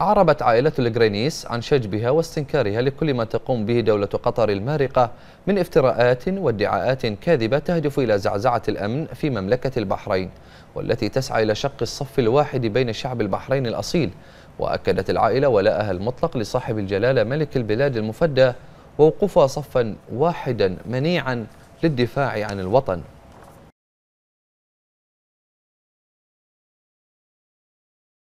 أعربت عائلة الجرينيس عن شجبها واستنكارها لكل ما تقوم به دولة قطر المارقة من افتراءات وادعاءات كاذبة تهدف إلى زعزعة الأمن في مملكة البحرين والتي تسعى إلى شق الصف الواحد بين شعب البحرين الأصيل وأكدت العائلة ولاءها المطلق لصاحب الجلالة ملك البلاد المفدى ووقوفها صفا واحدا منيعا للدفاع عن الوطن